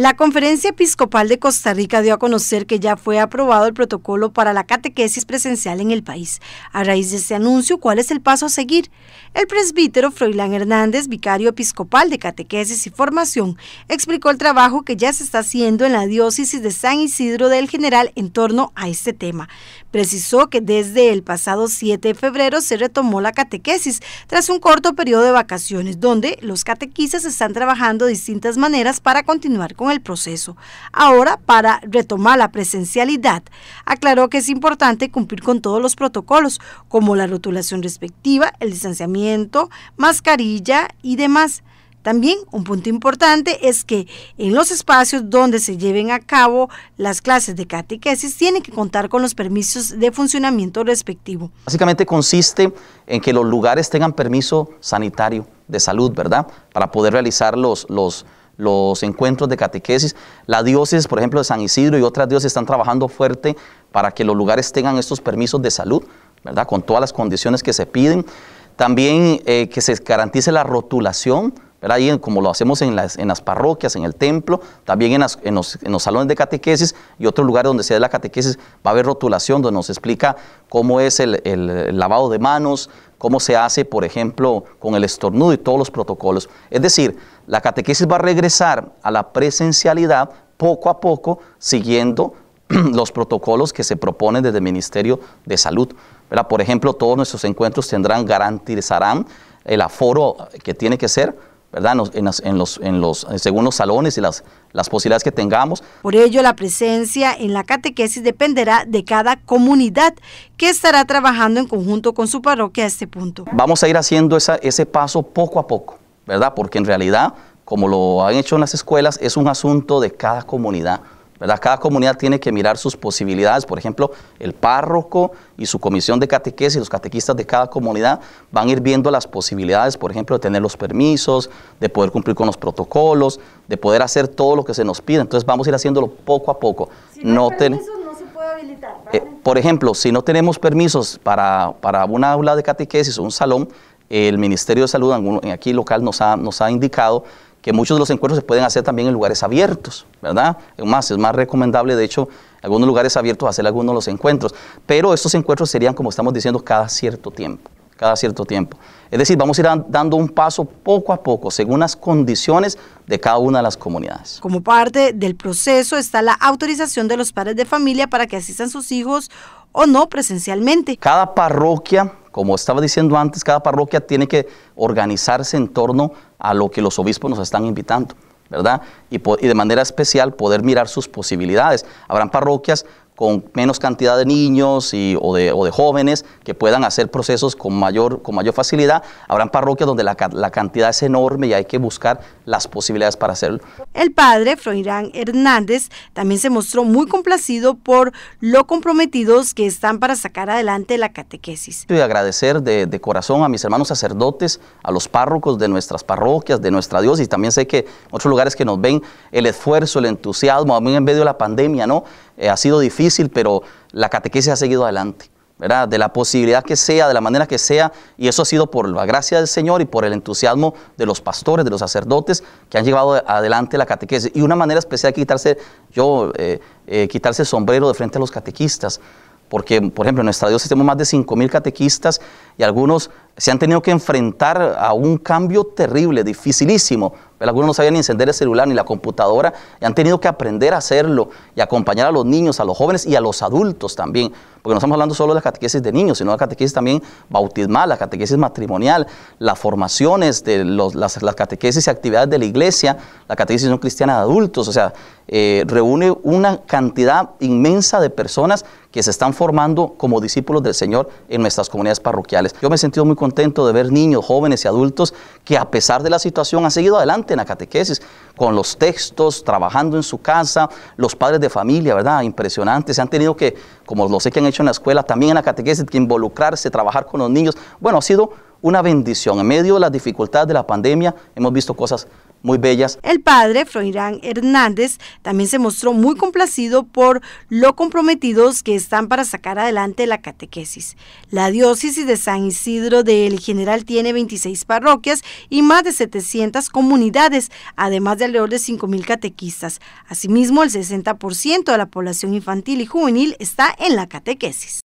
La Conferencia Episcopal de Costa Rica dio a conocer que ya fue aprobado el protocolo para la catequesis presencial en el país. A raíz de este anuncio, ¿cuál es el paso a seguir? El presbítero Froilán Hernández, vicario episcopal de catequesis y formación, explicó el trabajo que ya se está haciendo en la diócesis de San Isidro del General en torno a este tema. Precisó que desde el pasado 7 de febrero se retomó la catequesis tras un corto periodo de vacaciones, donde los catequistas están trabajando distintas maneras para continuar con el proceso. Ahora, para retomar la presencialidad, aclaró que es importante cumplir con todos los protocolos, como la rotulación respectiva, el distanciamiento, mascarilla y demás. También un punto importante es que en los espacios donde se lleven a cabo las clases de catequesis tienen que contar con los permisos de funcionamiento respectivo. Básicamente consiste en que los lugares tengan permiso sanitario de salud, ¿verdad? Para poder realizar los, los, los encuentros de catequesis. La diócesis, por ejemplo, de San Isidro y otras diócesis están trabajando fuerte para que los lugares tengan estos permisos de salud, ¿verdad? Con todas las condiciones que se piden. También eh, que se garantice la rotulación como lo hacemos en las, parroquias, en el templo, también en, los, en, salones de catequesis y otros lugares donde se da la catequesis, va a haber rotulación donde nos explica cómo es el, lavado de manos, cómo se hace, por ejemplo, con el estornudo y todos los protocolos. Es decir, la catequesis va a regresar a la presencialidad poco a poco, siguiendo los protocolos que se proponen desde el Ministerio de Salud. ¿verdad? Por ejemplo, todos nuestros encuentros tendrán, garantizarán el aforo que tiene que ser ¿verdad? En los, en eh, según los salones y las, las posibilidades que tengamos. Por ello, la presencia en la catequesis dependerá de cada comunidad que estará trabajando en conjunto con su parroquia a este punto. Vamos a ir haciendo ese paso poco a poco, ¿verdad? Porque en realidad, como lo han hecho en las escuelas, es un asunto de cada comunidad. Cada comunidad tiene que mirar sus posibilidades. Por ejemplo, el párroco y su comisión de catequesis y los catequistas de cada comunidad van a ir viendo las posibilidades, por ejemplo, de tener los permisos, de poder cumplir con los protocolos, de poder hacer todo lo que se nos pide. Entonces vamos a ir haciéndolo poco a poco. Si no, no se puede habilitar, eh, por ejemplo, si no tenemos permisos para, para una aula de catequesis o un salón, el Ministerio de Salud en aquí local nos nos ha indicado que muchos de los encuentros se pueden hacer también en lugares abiertos, ¿verdad? Es más, es más recomendable, de hecho, algunos lugares abiertos hacer algunos de los encuentros, pero estos encuentros serían, como estamos diciendo, cada cierto tiempo, cada cierto tiempo. Es decir, vamos a ir dando un paso poco a poco, según las condiciones de cada una de las comunidades. Como parte del proceso está la autorización de los padres de familia para que asistan sus hijos o no presencialmente. Cada parroquia como estaba diciendo antes, cada parroquia tiene que organizarse en torno a lo que los obispos nos están invitando. ¿verdad? Y, de manera especial poder mirar sus posibilidades. Habrán parroquias con menos cantidad de niños y, o, de, o, de, jóvenes que puedan hacer procesos con mayor, con mayor facilidad. Habrán parroquias donde la, la cantidad es enorme y hay que buscar las posibilidades para hacerlo. El padre, Froirán Hernández, también se mostró muy complacido por lo comprometidos que están para sacar adelante la catequesis. Y agradecer de, de corazón a mis hermanos sacerdotes, a los párrocos de nuestras parroquias, de nuestra diócesis, también sé que en otros lugares que nos ven el esfuerzo, el entusiasmo, a mí en medio de la pandemia, ¿no? Eh, ha sido difícil pero la catequesis ha seguido adelante. ¿verdad? De la posibilidad que sea, de la manera que sea, y eso ha sido por la gracia del Señor y por el entusiasmo de los pastores, de los sacerdotes que han llevado adelante la catequesis. Y una manera especial quitarse, yo, eh, eh, quitarse el sombrero de frente a los catequistas, porque, por ejemplo, en nuestra diócesis tenemos más de 5.000 catequistas y algunos se han tenido que enfrentar a un cambio terrible, dificilísimo. Algunos no sabían ni encender el celular ni la computadora y han tenido que aprender a hacerlo y acompañar a los niños, a los jóvenes y a los adultos también. Porque no estamos hablando solo de las catequesis de niños, sino de la catequesis también bautismal, la catequesis matrimonial, las formaciones, de las, catequesis y actividades de la iglesia, la catequesis no cristiana de adultos. O sea, eh, reúne una cantidad inmensa de personas que se están formando como discípulos del Señor en nuestras comunidades parroquiales. Yo me he sentido muy contento contento de ver niños, jóvenes y adultos que a pesar de la situación han seguido adelante en la catequesis, con los textos, trabajando en su casa, los padres de familia, ¿verdad? Impresionante, se han tenido que, como lo sé que han hecho en la escuela, también en la catequesis, que involucrarse, trabajar con los niños. Bueno, ha sido una bendición. En medio de la dificultad de la pandemia hemos visto cosas muy bellas. El padre, Froirán Hernández, también se mostró muy complacido por lo comprometidos que están para sacar adelante la catequesis. La diócesis de San Isidro del General tiene 26 parroquias y más de 700 comunidades, además de alrededor de 5.000 catequistas. Asimismo, el 60% de la población infantil y juvenil está en la catequesis.